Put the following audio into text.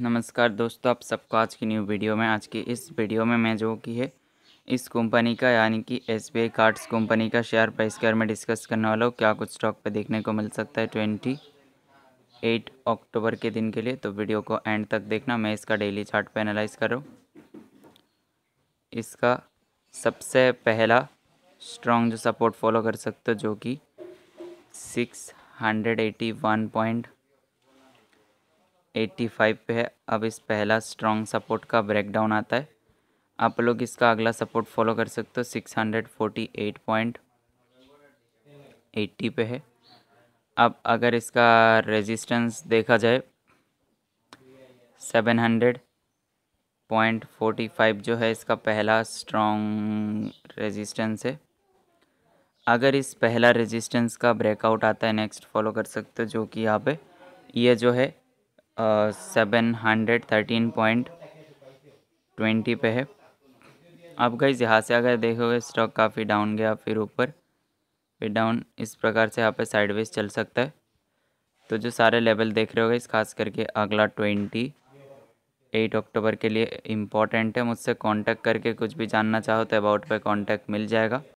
नमस्कार दोस्तों आप सबको आज की न्यू वीडियो में आज की इस वीडियो में मैं जो की है इस कंपनी का यानी कि एस बी कार्ड्स कंपनी का शेयर प्राइस के बारे में डिस्कस करने वाला हूँ क्या कुछ स्टॉक पर देखने को मिल सकता है ट्वेंटी एट अक्टूबर के दिन के लिए तो वीडियो को एंड तक देखना मैं इसका डेली चार्ट पर एनालाइज करूँ इसका सबसे पहला स्ट्रॉन्ग जो सपोर्ट फॉलो कर सकते हो जो कि six hundred eighty one point 85 पे है अब इस पहला स्ट्रॉन्ग सपोर्ट का ब्रेकडाउन आता है आप लोग इसका अगला सपोर्ट फॉलो कर सकते हो 648.80 पे है अब अगर इसका रेजिस्टेंस देखा जाए 700.45 जो है इसका पहला स्ट्रॉन्ग रेजिस्टेंस है अगर इस पहला रेजिस्टेंस का ब्रेकआउट आता है नेक्स्ट फॉलो कर सकते हो जो कि यहाँ पे ये जो है seven hundred thirteen point twenty पे है अब गई यहाँ से अगर देखोगे स्टॉक काफ़ी डाउन गया फिर ऊपर फिर डाउन इस प्रकार से यहाँ पे साइडवेज चल सकता है तो जो सारे लेवल देख रहे हो इस खास करके अगला ट्वेंटी एट अक्टूबर के लिए इम्पॉर्टेंट है मुझसे कांटेक्ट करके कुछ भी जानना चाहो तो अबाउट पे कांटेक्ट मिल जाएगा